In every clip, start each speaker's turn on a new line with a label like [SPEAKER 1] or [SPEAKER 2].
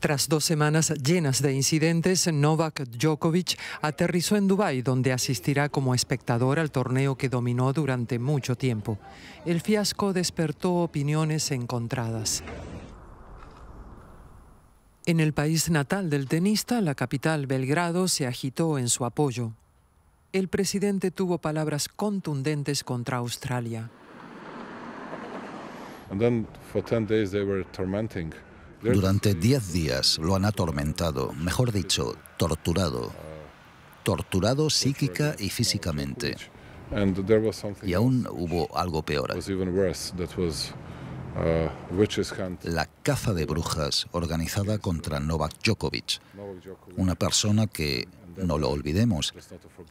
[SPEAKER 1] Tras dos semanas llenas de incidentes, Novak Djokovic aterrizó en Dubái, donde asistirá como espectador al torneo que dominó durante mucho tiempo. El fiasco despertó opiniones encontradas. En el país natal del tenista, la capital Belgrado se agitó en su apoyo. El presidente tuvo palabras contundentes contra Australia.
[SPEAKER 2] 10
[SPEAKER 3] durante diez días lo han atormentado, mejor dicho, torturado. Torturado psíquica y físicamente. Y aún hubo algo peor. La caza de brujas organizada contra Novak Djokovic, una persona que, no lo olvidemos,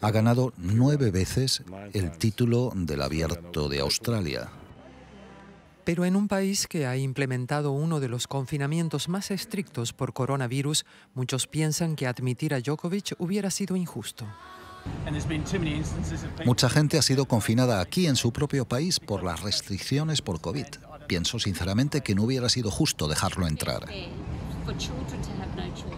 [SPEAKER 3] ha ganado nueve veces el título del abierto de
[SPEAKER 1] Australia, pero en un país que ha implementado uno de los confinamientos más estrictos por coronavirus, muchos piensan que admitir a Djokovic hubiera sido injusto. Mucha
[SPEAKER 3] gente ha sido confinada aquí en su propio país por las restricciones por COVID. Pienso sinceramente que no hubiera sido justo dejarlo entrar.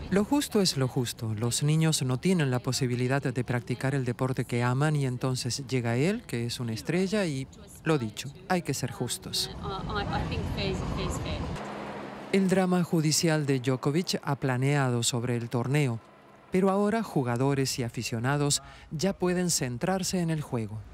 [SPEAKER 1] Lo justo es lo justo. Los niños no tienen la posibilidad de practicar el deporte que aman y entonces llega él, que es una estrella, y lo dicho, hay que ser justos. Uh, oh, el drama judicial de Djokovic ha planeado sobre el torneo, pero ahora jugadores y aficionados ya pueden centrarse en el juego.